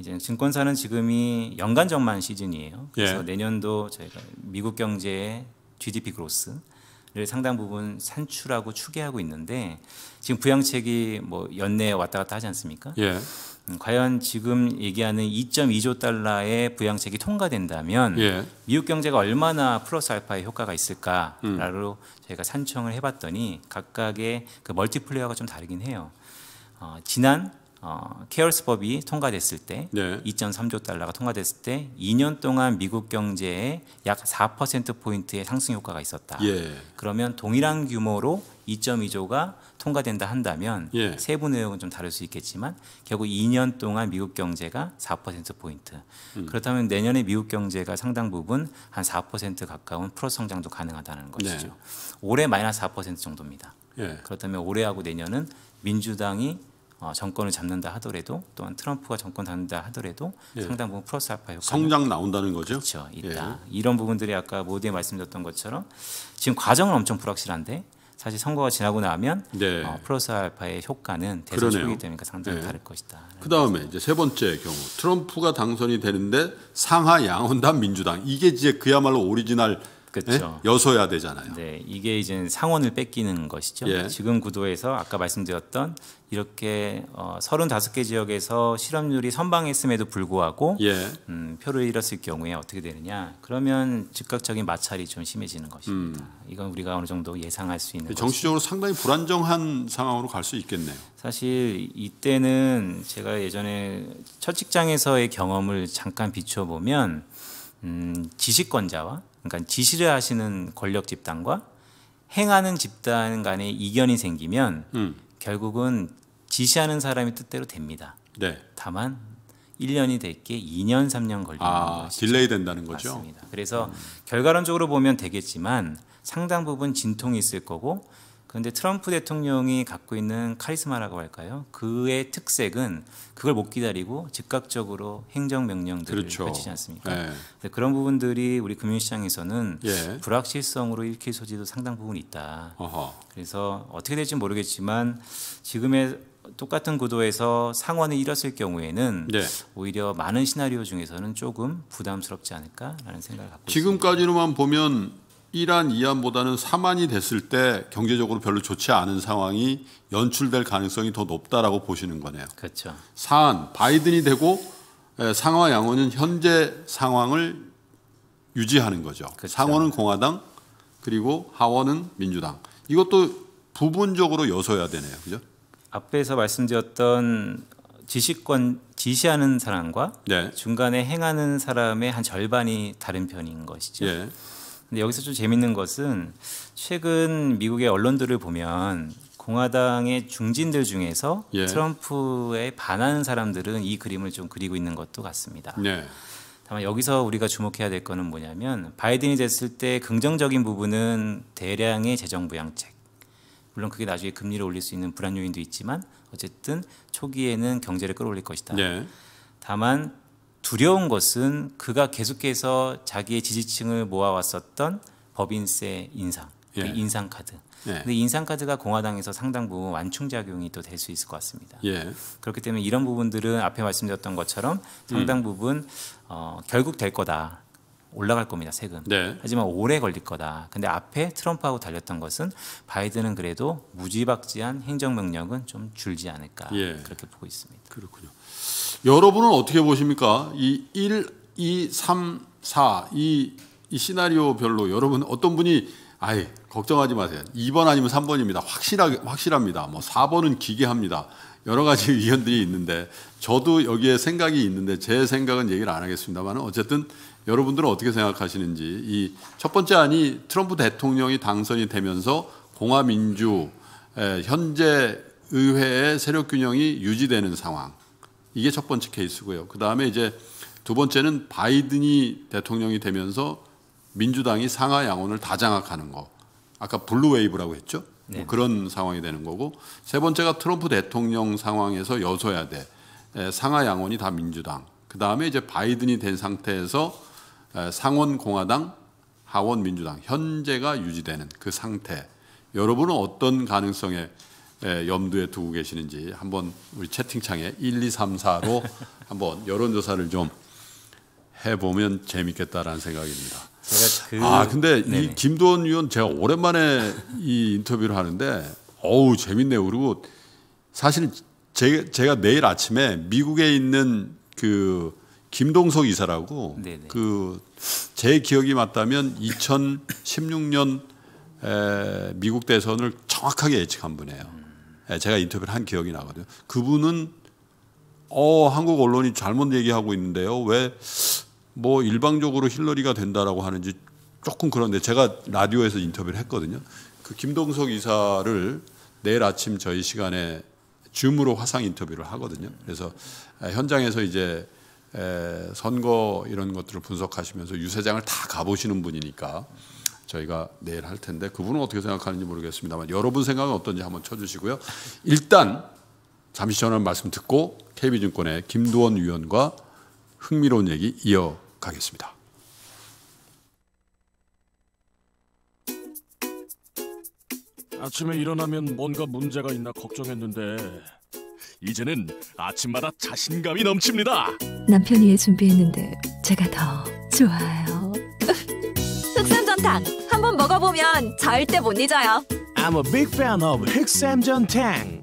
이제 증권사는 지금이 연간 전망 시즌이에요. 그래서 예. 내년도 저희가 미국 경제의 GDP 그로스 를 상당 부분 산출하고 추계하고 있는데 지금 부양책이 뭐 연내 왔다 갔다 하지 않습니까? 예. 음, 과연 지금 얘기하는 2.2조 달러의 부양책이 통과된다면 예. 미국 경제가 얼마나 플러스 알파의 효과가 있을까라로 음. 저희가 산청을 해봤더니 각각의 그 멀티플레이어가 좀 다르긴 해요. 어, 지난 어, 케어스법이 통과됐을 때 네. 2.3조 달러가 통과됐을 때 2년 동안 미국 경제에 약4% 포인트의 상승 효과가 있었다. 예. 그러면 동일한 규모로 2.2조가 통과된다 한다면 예. 세부 내용은 좀 다를 수 있겠지만 결국 2년 동안 미국 경제가 4% 포인트. 음. 그렇다면 내년에 미국 경제가 상당 부분 한 4% 가까운 플러스 성장도 가능하다는 네. 것이죠. 네. 올해 마이너스 4% 정도입니다. 예. 그렇다면 올해하고 내년은 민주당이 어, 정권을 잡는다 하더라도 또한 트럼프가 정권 잡는다 하더라도 네. 상당 부분 플러스 알파 효과 성장 나온다는 거죠. 그렇죠. 있다. 예. 이런 부분들이 아까 모두에 말씀드렸던 것처럼 지금 과정은 엄청 불확실한데 사실 선거가 지나고 나면 네. 어, 플러스 알파의 효과는 대선 초기 때문에 그러니까 상당히 네. 다를 것이다. 그 다음에 이제 세 번째 경우 트럼프가 당선이 되는데 상하 양원단 민주당 이게 이제 그야말로 오리지널 그렇죠. 예? 여소야 되잖아요. 네, 이게 이제 상원을 뺏기는 것이죠. 예. 지금 구도에서 아까 말씀드렸던 이렇게 어, 35개 지역에서 실업률이 선방했음에도 불구하고 예. 음, 표를 잃었을 경우에 어떻게 되느냐? 그러면 즉각적인 마찰이 좀 심해지는 것입니다. 음. 이건 우리가 어느 정도 예상할 수 있는 정치적으로 것입니 상당히 불안정한 상황으로 갈 수 있겠네요. 사실 이때는 제가 예전에 첫 직장에서의 경험을 잠깐 비춰 보면 음, 지식권자와 그러니까 지시를 하시는 권력 집단과 행하는 집단 간의 이견이 생기면 음. 결국은 지시하는 사람이 뜻대로 됩니다. 네. 다만 1년이 됐게 2년, 3년 걸리는 아, 것이 딜레이 된다는 거죠. 맞습니다. 그래서 음. 결과론적으로 보면 되겠지만 상당 부분 진통이 있을 거고 그런데 트럼프 대통령이 갖고 있는 카리스마라고 할까요? 그의 특색은 그걸 못 기다리고 즉각적으로 행정 명령들을 그렇죠. 펼치지 않습니까? 네. 그런 부분들이 우리 금융시장에서는 예. 불확실성으로 읽힐 소지도 상당 부분 있다. 어허. 그래서 어떻게 될지 모르겠지만 지금의 똑같은 구도에서 상원을 잃었을 경우에는 네. 오히려 많은 시나리오 중에서는 조금 부담스럽지 않을까라는 생각을 갖고 지금까지로만 있습니다. 지금까지로만 보면 1안, 2안보다는 3안이 됐을 때 경제적으로 별로 좋지 않은 상황이 연출될 가능성이 더 높다라고 보시는 거네요. 그렇죠. 4안, 바이든이 되고 상하 양원은 현재 상황을 유지하는 거죠. 그렇죠. 상원은 공화당 그리고 하원은 민주당. 이것도 부분적으로 여서야 되네요. 그죠? 앞에서 말씀드렸던 지시권 지시하는 사람과 네. 중간에 행하는 사람의 한 절반이 다른 편인 것이죠. 예. 근데 여기서 좀 재밌는 것은 최근 미국의 언론들을 보면 공화당의 중진들 중에서 예. 트럼프에 반하는 사람들은 이 그림을 좀 그리고 있는 것도 같습니다. 예. 다만 여기서 우리가 주목해야 될 것은 뭐냐면 바이든이 됐을 때 긍정적인 부분은 대량의 재정 부양책. 물론 그게 나중에 금리를 올릴 수 있는 불안 요인도 있지만 어쨌든 초기에는 경제를 끌어올릴 것이다. 예. 다만 두려운 것은 그가 계속해서 자기의 지지층을 모아왔었던 법인세 인상, 그 예. 그 인상 카드. 예. 근데 인상 카드가 공화당에서 상당 부분 완충 작용이 또 될 수 있을 것 같습니다. 예. 그렇기 때문에 이런 부분들은 앞에 말씀드렸던 것처럼 상당 음. 부분 어, 결국 될 거다. 올라갈 겁니다 세금. 네. 하지만 오래 걸릴 거다. 근데 앞에 트럼프하고 달렸던 것은 바이든은 그래도 무지박지한 행정명령은 좀 줄지 않을까 예. 그렇게 보고 있습니다. 그렇군요. 여러분은 어떻게 보십니까? 이 1, 2, 3, 4, 이, 이 시나리오별로 여러분 어떤 분이 아예 걱정하지 마세요. 2번 아니면 3번입니다. 확실하게 확실합니다. 뭐 4번은 기괴합니다 여러 가지 의견들이 있는데 저도 여기에 생각이 있는데 제 생각은 얘기를 안 하겠습니다만 어쨌든 여러분들은 어떻게 생각하시는지 이 첫 번째 안이 트럼프 대통령이 당선이 되면서 공화민주 현재 의회의 세력 균형이 유지되는 상황 이게 첫 번째 케이스고요. 그 다음에 이제 두 번째는 바이든이 대통령이 되면서 민주당이 상하 양원을 다 장악하는 거. 아까 블루 웨이브라고 했죠. 뭐 네. 그런 상황이 되는 거고 세 번째가 트럼프 대통령 상황에서 여소야 돼. 상하 양원이 다 민주당. 그 다음에 이제 바이든이 된 상태에서 어, 상원 공화당, 하원 민주당 현재가 유지되는 그 상태 여러분은 어떤 가능성에 염두에 두고 계시는지 한번 우리 채팅창에 1, 2, 3, 4로 한번 여론조사를 좀 해보면 재밌겠다라는 생각입니다. 그... 아 근데 네네. 이 김도원 의원 제가 오랜만에 이 인터뷰를 하는데 어우 재밌네요. 그리고 사실 제, 제가 내일 아침에 미국에 있는 그 김동석 이사라고 그 제 기억이 맞다면 2016년 에, 미국 대선을 정확하게 예측한 분이에요. 에, 제가 인터뷰를 한 기억이 나거든요. 그분은 어 한국 언론이 잘못 얘기하고 있는데요. 왜 뭐 일방적으로 힐러리가 된다라고 하는지 조금 그런데 제가 라디오에서 인터뷰를 했거든요. 그 김동석 이사를 내일 아침 저희 시간에 줌으로 화상 인터뷰를 하거든요. 그래서 현장에서 이제 선거 이런 것들을 분석하시면서 유세장을 다 가보시는 분이니까 저희가 내일 할 텐데 그분은 어떻게 생각하는지 모르겠습니다만 여러분 생각은 어떤지 한번 쳐주시고요. 일단 잠시 전에 말씀 듣고 KB증권의 김두원 위원과 흥미로운 얘기 이어가겠습니다. 아침에 일어나면 뭔가 문제가 있나 걱정했는데 이제는 아침마다 자신감이 넘칩니다. 남편이 준비했는데 제가 더 좋아요. 흑삼전탕 한번 먹어보면 절대 못 잊어요. I'm a big fan of 흑삼전탕.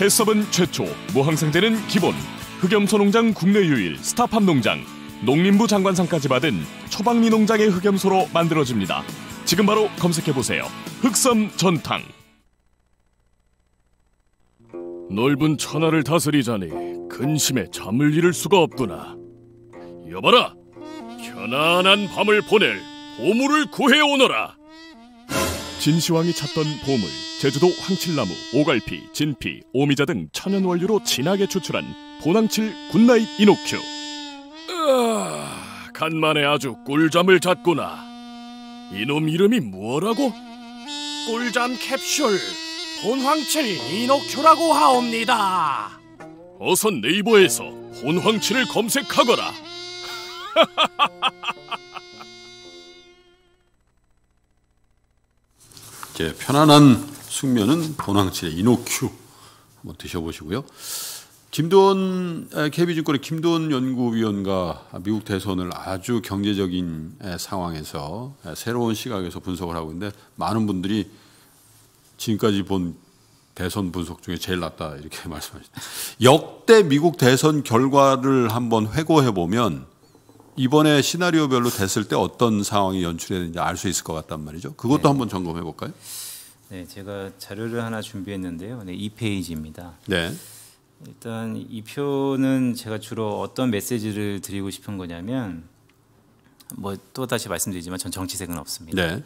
해썹은 최초, 무항생제는 뭐 기본, 흑염소 농장 국내 유일 스타팜 농장, 농림부 장관상까지 받은 초박리 농장의 흑염소로 만들어집니다. 지금 바로 검색해보세요. 흑섬 전탕. 넓은 천하를 다스리자니 근심에 잠을 잃을 수가 없구나. 여봐라, 편안한 밤을 보낼 보물을 구해오너라. 진시황이 찾던 보물, 제주도 황칠나무, 오갈피, 진피, 오미자 등 천연 원료로 진하게 추출한 보낭칠 굿나잇 이노큐. 으아, 간만에 아주 꿀잠을 잤구나. 이놈 이름이 뭐라고? 꿀잠 캡슐. 본황칠 이노큐라고 하옵니다. 어서 네이버에서 본황칠을 검색하거라. 이 편안한 숙면은 본황칠의 이노큐 한번 드셔보시고요. 김도원 KB증권의 김도원 연구위원과 미국 대선을 아주 경제적인 상황에서 새로운 시각에서 분석을 하고 있는데 많은 분들이 지금까지 본 대선 분석 중에 제일 낫다 이렇게 말씀하셨습니다 역대 미국 대선 결과를 한번 회고해 보면 이번에 시나리오별로 됐을 때 어떤 상황이 연출했는지알 수 있을 것 같단 말이죠. 그것도 네. 한번 점검해 볼까요? 네, 제가 자료를 하나 준비했는데요. 네, 2페이지입니다. 네. 일단 이 표는 제가 주로 어떤 메시지를 드리고 싶은 거냐면 뭐또 다시 말씀드리지만 전 정치색은 없습니다. 네.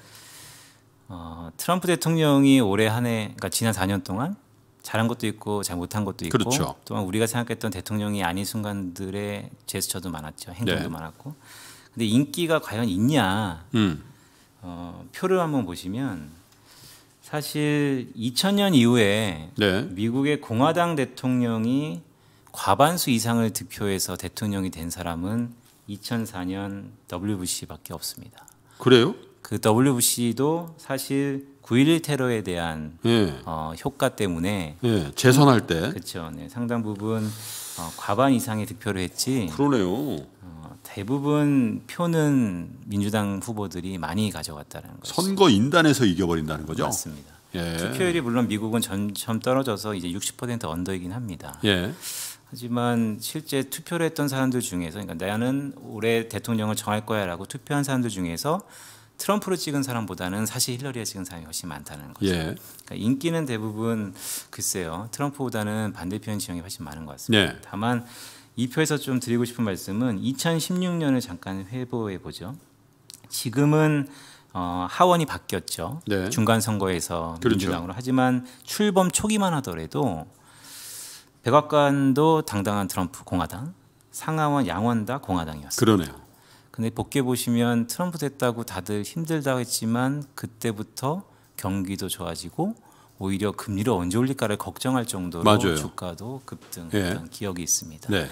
어, 트럼프 대통령이 올해 한 해, 그러니까 지난 4년 동안 잘한 것도 있고 잘 못한 것도 있고 그렇죠. 또한 우리가 생각했던 대통령이 아닌 순간들의 제스처도 많았죠. 행동도 네. 많았고. 근데 인기가 과연 있냐? 음. 어, 표를 한번 보시면 사실 2000년 이후에 네. 미국의 공화당 대통령이 과반수 이상을 득표해서 대통령이 된 사람은 2004년 WBC밖에 없습니다. 그래요? 그 WBC도 사실 9.11 테러에 대한 예. 어, 효과 때문에 예. 재선할 때 그렇죠. 네. 상당 부분 어, 과반 이상의 득표를 했지. 그러네요. 어, 대부분 표는 민주당 후보들이 많이 가져갔다는 거죠. 선거 인단에서 이겨버린다는 거죠. 맞습니다. 예. 투표율이 물론 미국은 점점 떨어져서 이제 60% 언더이긴 합니다. 예. 하지만 실제 투표를 했던 사람들 중에서 그러니까 나는 올해 대통령을 정할 거야라고 투표한 사람들 중에서 트럼프를 찍은 사람보다는 사실 힐러리를 찍은 사람이 훨씬 많다는 거죠. 예. 그러니까 인기는 대부분 글쎄요 트럼프보다는 반대편 지형이 훨씬 많은 것 같습니다. 예. 다만 이 표에서 좀 드리고 싶은 말씀은 2016년을 잠깐 회보해 보죠. 지금은 어, 하원이 바뀌었죠. 네. 중간 선거에서 그렇죠. 민주당으로 하지만 출범 초기만 하더라도 백악관도 당당한 트럼프 공화당, 상하원 양원 다 공화당이었습니다. 그러네요. 근데 복귀해 보시면 트럼프 됐다고 다들 힘들다 고 했지만 그때부터 경기도 좋아지고 오히려 금리를 언제 올릴까를 걱정할 정도로 맞아요. 주가도 급등했던 예. 기억이 있습니다. 네.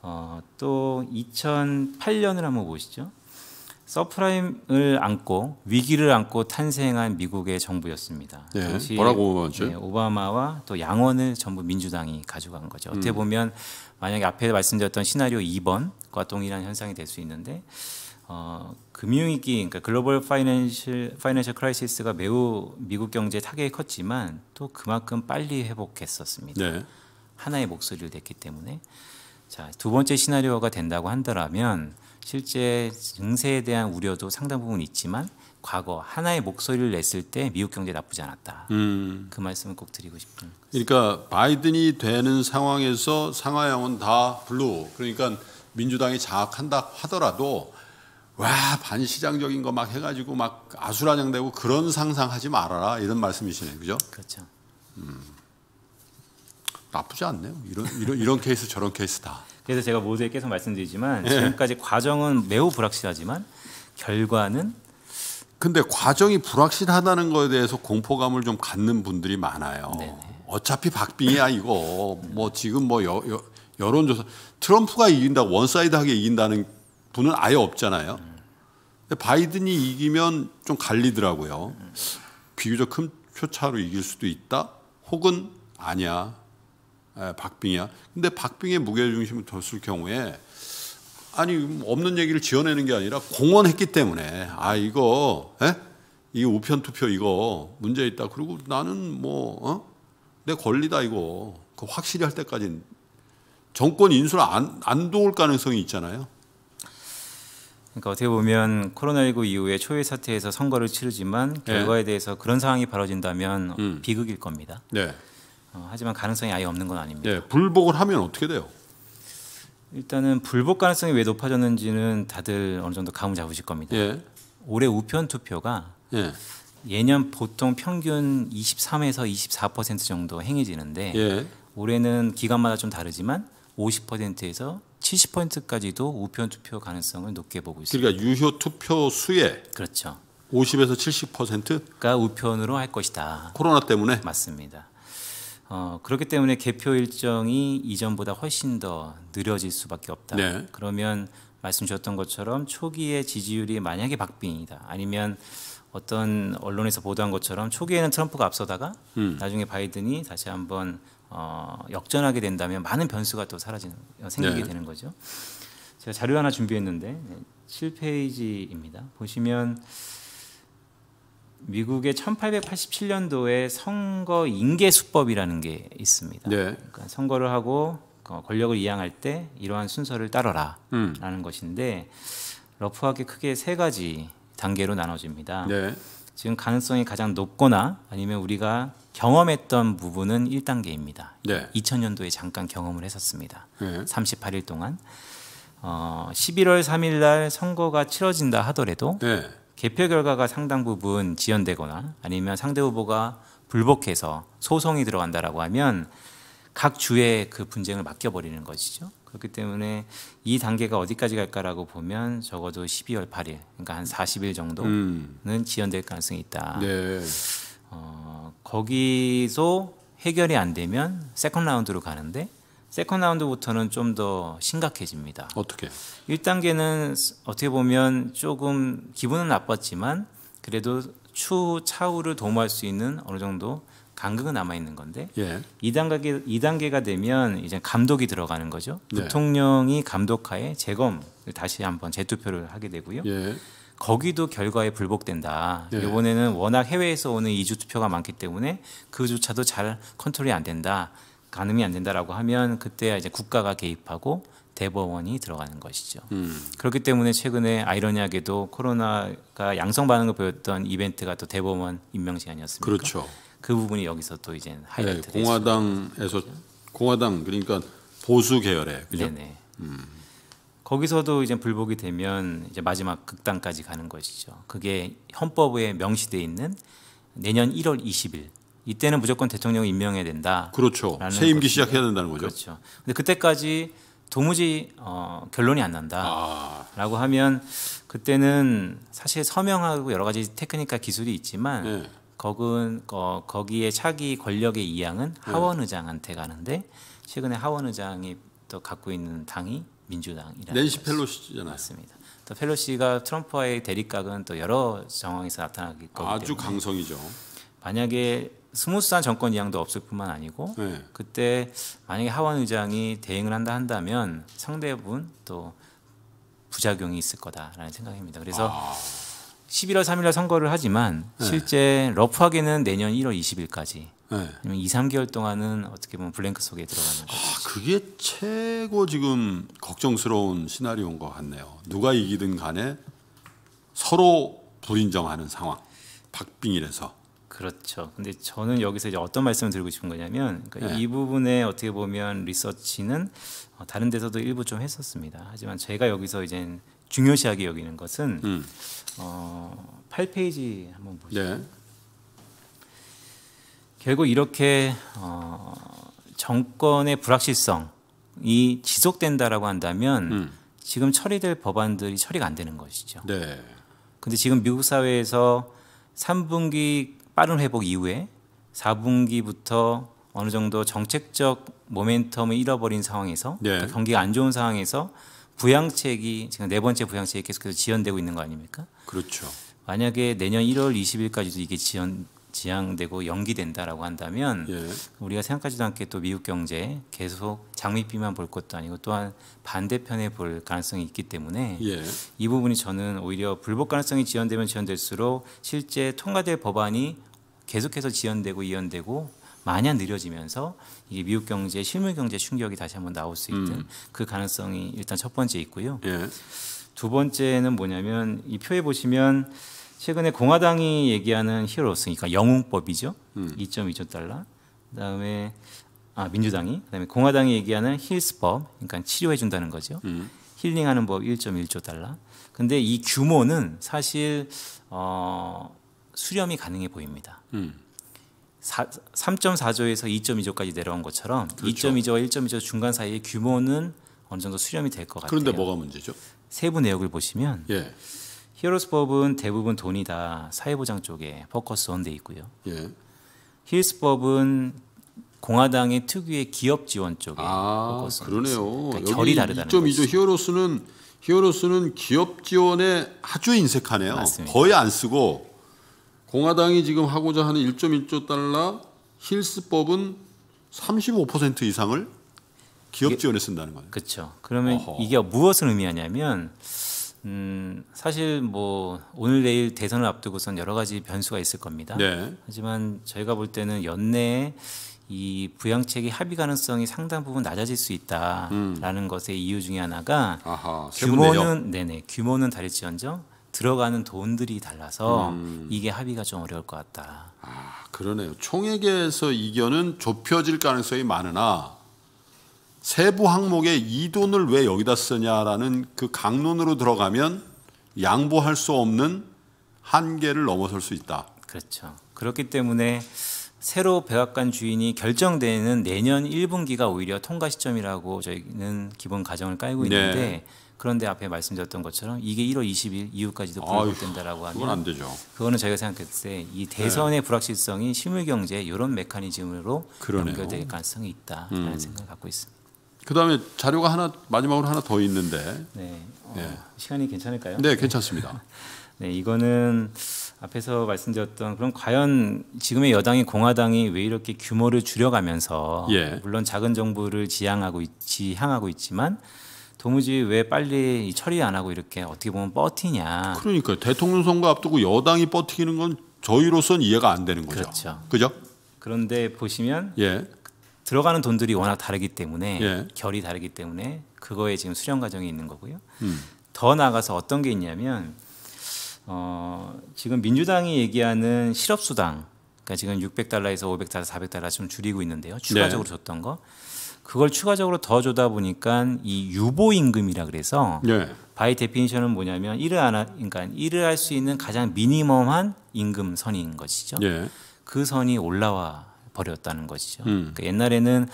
어, 또 2008년을 한번 보시죠. 서프라임을 안고 위기를 안고 탄생한 미국의 정부였습니다. 네. 예. 뭐라고 오바 네, 오바마와 또 양원을 전부 민주당이 가져간 거죠. 어떻게 음. 보면 만약에 앞에 말씀드렸던 시나리오 2번 과 동일한 현상이 될 수 있는데 어, 금융위기, 그러니까 글로벌 파이낸셜, 파이낸셜 크라이시스가 매우 미국 경제에 타격이 컸지만 또 그만큼 빨리 회복했었습니다. 네. 하나의 목소리를 냈기 때문에 자, 두 번째 시나리오가 된다고 한다면 실제 증세에 대한 우려도 상당 부분 있지만 과거 하나의 목소리를 냈을 때 미국 경제 나쁘지 않았다. 음. 그 말씀을 꼭 드리고 싶은. 그러니까 바이든이 되는 상황에서 상하향은 다 블루. 그러니까 민주당이 장악한다 하더라도 와 반시장적인 거 막 해가지고 막 아수라장되고 그런 상상하지 말아라 이런 말씀이시네요, 그죠? 그렇죠. 음, 나쁘지 않네요. 이런 이런 이런 케이스 저런 케이스 다. 그래서 제가 모두에 계속 말씀드리지만 예. 지금까지 과정은 매우 불확실하지만 결과는 근데 과정이 불확실하다는 거에 대해서 공포감을 좀 갖는 분들이 많아요. 네네. 어차피 박빙이야 이거 뭐 지금 뭐 여, 여, 여론조사. 트럼프가 이긴다 원사이드하게 이긴다는 분은 아예 없잖아요. 바이든이 이기면 좀 갈리더라고요. 비교적 큰 표차로 이길 수도 있다. 혹은 아니야. 에, 박빙이야. 근데 박빙의 무게중심을 뒀을 경우에 아니 없는 얘기를 지어내는 게 아니라 공언했기 때문에 아 이거 에? 이 우편 투표 이거 문제 있다. 그리고 나는 뭐내 어? 권리다 이거 그 확실히 할 때까지는 정권 인수를 안, 안 도울 가능성이 있잖아요. 그러니까 어떻게 보면 코로나19 이후에 초유의 사태에서 선거를 치르지만 네. 결과에 네. 대해서 그런 상황이 벌어진다면 음. 비극일 겁니다. 네. 어, 하지만 가능성이 아예 없는 건 아닙니다. 네. 불복을 하면 어떻게 돼요? 일단은 불복 가능성이 왜 높아졌는지는 다들 어느 정도 감을 잡으실 겁니다. 예. 올해 우편 투표가 예. 예년 보통 평균 23에서 24% 정도 행해지는데 예. 올해는 기간마다 좀 다르지만 50%에서 70%까지도 우편 투표 가능성을 높게 보고 있습니다. 그러니까 유효 투표 수에 그렇죠. 50에서 70%가 우편으로 할 것이다. 코로나 때문에 맞습니다. 어, 그렇기 때문에 개표 일정이 이전보다 훨씬 더 느려질 수밖에 없다. 네. 그러면 말씀 주셨던 것처럼 초기에 지지율이 만약에 박빙이다 아니면 어떤 언론에서 보도한 것처럼 초기에는 트럼프가 앞서다가 음. 나중에 바이든이 다시 한번 어, 역전하게 된다면 많은 변수가 또 사라지는 생기게 네. 되는 거죠. 제가 자료 하나 준비했는데 7페이지입니다. 보시면 미국의 1887년도에 선거 인계 수법이라는 게 있습니다. 네. 그러니까 선거를 하고 권력을 이양할 때 이러한 순서를 따르라라는 음. 것인데 러프하게 크게 세 가지 단계로 나눠집니다. 네. 지금 가능성이 가장 높거나 아니면 우리가 경험했던 부분은 1단계입니다. 네. 2000년도에 잠깐 경험을 했었습니다. 네. 38일 동안. 어, 11월 3일 날 선거가 치러진다 하더라도 네. 개표 결과가 상당 부분 지연되거나 아니면 상대 후보가 불복해서 소송이 들어간다라고 하면 각 주에 그 분쟁을 맡겨버리는 것이죠. 그렇기 때문에 이 단계가 어디까지 갈까라고 보면 적어도 12월 8일, 그러니까 한 40일 정도는 음. 지연될 가능성이 있다. 네. 어, 거기서 해결이 안 되면 세컨 라운드로 가는데 세컨 라운드부터는 좀 더 심각해집니다. 어떻게? 1단계는 어떻게 보면 조금 기분은 나빴지만 그래도 추후 차후를 도모할 수 있는 어느 정도 강극은 남아 있는 건데 예. 2단계 2단계가 되면 이제 감독이 들어가는 거죠. 네. 대통령이 감독하에 재검을 다시 한번 재투표를 하게 되고요. 예. 거기도 결과에 불복된다. 예. 네. 이번에는 워낙 해외에서 오는 이주 투표가 많기 때문에 그조차도 잘 컨트롤이 안 된다. 가늠이 안 된다라고 하면 그때 이제 국가가 개입하고 대법원이 들어가는 것이죠. 음. 그렇기 때문에 최근에 아이러니하게도 코로나가 양성 반응을 보였던 이벤트가 또 대법원 임명 제한이었습니다. 그렇죠. 그 부분이 여기서 또 이제 하이라이트 네, 공화당에서 공화당 그러니까 보수 계열의 그죠? 네네. 음. 거기서도 이제 불복이 되면 이제 마지막 극단까지 가는 것이죠. 그게 헌법에 명시돼 있는 내년 1월 20일 이때는 무조건 대통령 임명해야 된다. 그렇죠. 세임기 시작해야 된다는 거죠. 그렇죠. 근데 그때까지 도무지 어, 결론이 안 난다라고 아. 하면 그때는 사실 서명하고 여러 가지 테크니까 기술이 있지만 네. 거군, 어, 거기에 차기 권력의 이양은 네. 하원 의장한테 가는데 최근에 하원 의장이 또 갖고 있는 당이 민주당이라는 낸시 네, 펠로시잖아요. 맞습니다. 또 펠로시가 트럼프와의 대립각은 또 여러 정황에서 나타나기 거기 아주 강성이죠. 만약에 스무스한 정권 이양도 없을 뿐만 아니고 네. 그때 만약에 하원 의장이 대행을 한다 한다면 상대분 또 부작용이 있을 거다라는 생각입니다. 그래서 아. 11월 3일날 선거를 하지만 네. 실제 러프하게는 내년 1월 20일까지 네. 2, 3개월 동안은 어떻게 보면 블랭크 속에 들어가는 거죠. 아, 그게 최고 지금 걱정스러운 시나리오인 것 같네요. 누가 이기든 간에 서로 불인정하는 상황. 박빙이라서. 그렇죠. 근데 저는 여기서 이제 어떤 말씀을 드리고 싶은 거냐면 그러니까 네. 이 부분에 어떻게 보면 리서치는 어, 다른 데서도 일부 좀 했었습니다. 하지만 제가 여기서 이제 중요시하게 여기는 것은 음. 어, 8페이지 한번 보시죠. 네. 결국 이렇게 어, 정권의 불확실성이 지속된다라고 한다면 음. 지금 처리될 법안들이 처리가 안 되는 것이죠. 네. 근데 지금 미국 사회에서 3분기 빠른 회복 이후에 4분기부터 어느 정도 정책적 모멘텀을 잃어버린 상황에서 네. 그러니까 경기가 안 좋은 상황에서 부양책이 지금 네 번째 부양책이 계속해서 지연되고 있는 거 아닙니까? 그렇죠. 만약에 내년 1월 20일까지도 이게 지연 지양되고 연기된다라고 한다면 예. 우리가 생각하지도 않게 또 미국 경제 계속 장밋빛만 볼 것도 아니고 또한 반대편에 볼 가능성이 있기 때문에 예. 이 부분이 저는 오히려 불법 가능성이 지연되면 지연될수록 실제 통과될 법안이 계속해서 지연되고 이연되고 마냥 느려지면서 이게 미국 경제 실물 경제 충격이 다시 한번 나올 수 있는 음. 그 가능성이 일단 첫 번째 있고요. 예. 두 번째는 뭐냐면 이 표에 보시면 최근에 공화당이 얘기하는 히어로스 그러니까 영웅법이죠. 음. 2.2조 달러. 그다음에 아 민주당이 그다음에 공화당이 얘기하는 힐스법 그러니까 치료해 준다는 거죠. 음. 힐링하는 법 1.1조 달러. 근데 이 규모는 사실 어 수렴이 가능해 보입니다. 음. 3.4조에서 2.2조까지 내려온 것처럼 그렇죠. 2.2조와 1.2조 중간 사이의 규모는 어느 정도 수렴이 될 것 같아요. 그런데 뭐가 문제죠? 세부 내역을 보시면 예. 히어로스 법은 대부분 돈이 다 사회보장 쪽에 포커스 온 데 있고요. 예. 힐스 법은 공화당의 특유의 기업 지원 쪽에 아, 포커스 그러네요. 그러니까 결이 다르다는 2.2조 히어로스는 히어로스는 기업 지원에 아주 인색하네요. 맞습니다. 거의 안 쓰고 공화당이 지금 하고자 하는 1.1조 달러 힐스법은 35% 이상을 기업 지원에 쓴다는 거예요. 그렇죠. 그러면 어허. 이게 무엇을 의미하냐면 음, 사실 뭐 오늘 내일 대선을 앞두고선 여러 가지 변수가 있을 겁니다. 네. 하지만 저희가 볼 때는 연내에 이 부양책이 합의 가능성이 상당 부분 낮아질 수 있다라는 음. 것의 이유 중에 하나가 아하, 규모는 네네 규모는 다를지언정 들어가는 돈들이 달라서 음. 이게 합의가 좀 어려울 것 같다. 아 그러네요. 총액에서 이견은 좁혀질 가능성이 많으나 세부 항목에 이 돈을 왜 여기다 쓰냐라는 그 강론으로 들어가면 양보할 수 없는 한계를 넘어설 수 있다. 그렇죠. 그렇기 때문에 새로 백악관 주인이 결정되는 내년 1분기가 오히려 통과 시점이라고 저희는 기본 가정을 깔고 네. 있는데 네. 그런데 앞에 말씀드렸던 것처럼 이게 1월 20일 이후까지도 불복된다라고 하면 그건 안 되죠. 그거는 저희가 생각했을 때 이 대선의 네. 불확실성이 실물경제 이런 메커니즘으로 그러네요. 연결될 가능성이 있다라는 음. 생각을 갖고 있습니다. 그다음에 자료가 하나 마지막으로 하나 더 있는데 네. 어, 예. 시간이 괜찮을까요? 네, 괜찮습니다. 네, 이거는 앞에서 말씀드렸던 그럼 과연 지금의 여당인 공화당이 왜 이렇게 규모를 줄여가면서 예. 물론 작은 정부를 지향하고 있, 지향하고 있지만 도무지 왜 빨리 처리 안 하고 이렇게 어떻게 보면 뻗티냐. 그러니까 대통령 선거 앞두고 여당이 뻗티는 건 저희로선 이해가 안 되는 거죠. 그렇죠. 그죠? 그런데 보시면 예. 들어가는 돈들이 워낙 다르기 때문에 예. 결이 다르기 때문에 그거에 지금 수련 과정이 있는 거고요. 음. 더 나아가서 어떤 게 있냐면 어, 지금 민주당이 얘기하는 실업수당 그러니까 지금 600달러에서 500달러, 400달러 좀 줄이고 있는데요. 추가적으로 네. 줬던 거. 그걸 추가적으로 더 주다 보니까 이 유보 임금이라 그래서 네. 바이 데피니션은 뭐냐면 일을 안 하, 그러니까 일을 할 수 있는 가장 미니멈한 임금 선인 것이죠. 네. 그 선이 올라와 버렸다는 것이죠. 음. 그러니까 옛날에는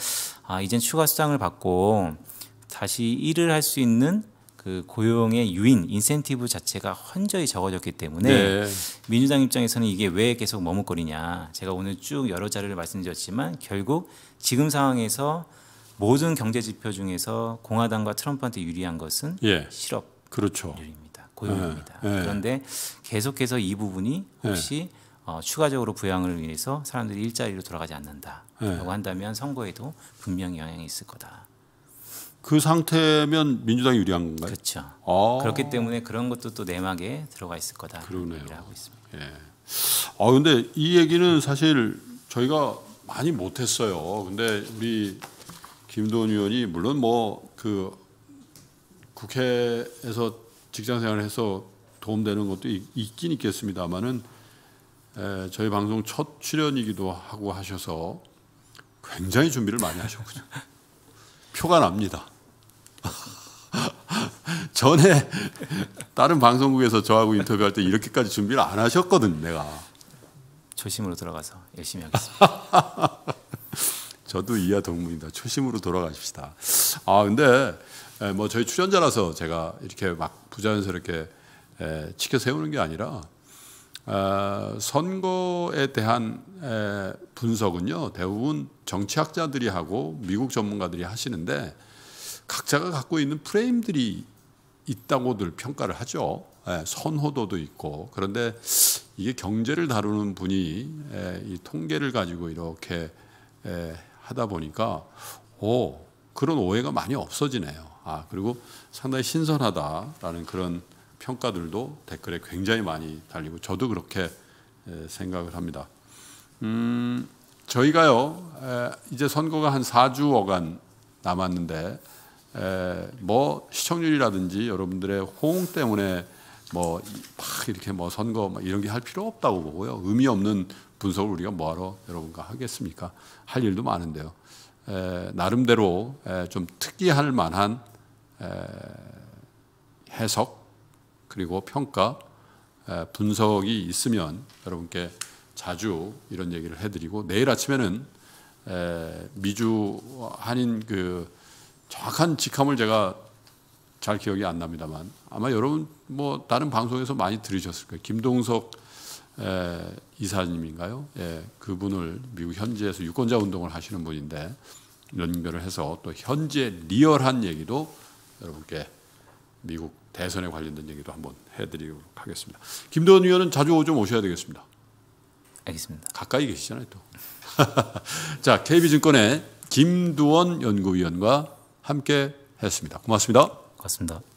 아 이젠 추가 수당을 받고 다시 일을 할 수 있는 그 고용의 유인 인센티브 자체가 현저히 적어졌기 때문에 네. 민주당 입장에서는 이게 왜 계속 머뭇거리냐 제가 오늘 쭉 여러 자료를 말씀드렸지만 결국 지금 상황에서 모든 경제 지표 중에서 공화당과 트럼프한테 유리한 것은 예. 실업 그렇죠. 입니다 고용입니다. 예. 예. 그런데 계속해서 이 부분이 혹시 어, 추가적으로 부양을 위해서 사람들이 일자리로 돌아가지 않는다라고 예. 한다면 선거에도 분명히 영향이 있을 거다. 그 상태면 민주당이 유리한 건가요? 그렇죠. 아. 그렇기 때문에 그런 것도 또 내막에 들어가 있을 거다. 그러네요. 있습니다. 예. 아 근데 이 얘기는 사실 저희가 많이 못했어요. 근데 우리 김도훈 의원이 물론 뭐 그 국회에서 직장생활을 해서 도움되는 것도 있긴 있겠습니다만은 저희 방송 첫 출연이기도 하고 하셔서 굉장히 준비를 많이 하셨군요. 표가 납니다. 전에 다른 방송국에서 저하고 인터뷰할 때 이렇게까지 준비를 안 하셨거든 내가. 조심으로 들어가서 열심히 하겠습니다. 저도 이하 동문입니다. 초심으로 돌아가십시다. 아 근데 뭐 저희 출연자라서 제가 이렇게 막 부자연스럽게 치켜 세우는 게 아니라 아, 선거에 대한 분석은요 대부분 정치학자들이 하고 미국 전문가들이 하시는데 각자가 갖고 있는 프레임들이 있다고들 평가를 하죠. 선호도도 있고 그런데 이게 경제를 다루는 분이 이 통계를 가지고 이렇게 하다 보니까 오 그런 오해가 많이 없어지네요. 아 그리고 상당히 신선하다라는 그런 평가들도 댓글에 굉장히 많이 달리고 저도 그렇게 생각을 합니다. 음, 저희가요 이제 선거가 한 4주여간 남았는데 뭐 시청률이라든지 여러분들의 호응 때문에 뭐막 이렇게 뭐 선거 이런 게 할 필요 없다고 보고요 의미 없는 분석을 우리가 뭐하러 여러분과 하겠습니까? 할 일도 많은데요. 에, 나름대로 에, 좀 특이할 만한 에, 해석 그리고 평가 분석이 있으면 여러분께 자주 이런 얘기를 해드리고 내일 아침에는 미주 한인 그 정확한 직함을 제가 잘 기억이 안 납니다만 아마 여러분 뭐 다른 방송에서 많이 들으셨을 거예요. 김동석 예, 이사님인가요? 예, 그분을 미국 현지에서 유권자 운동을 하시는 분인데 연결을 해서 또 현재 리얼한 얘기도 여러분께 미국 대선에 관련된 얘기도 한번 해드리도록 하겠습니다. 김도원 위원은 자주 좀 오셔야 되겠습니다. 알겠습니다. 가까이 계시잖아요 또. 자 KB증권의 김두원 연구위원과 함께 했습니다. 고맙습니다. 고맙습니다.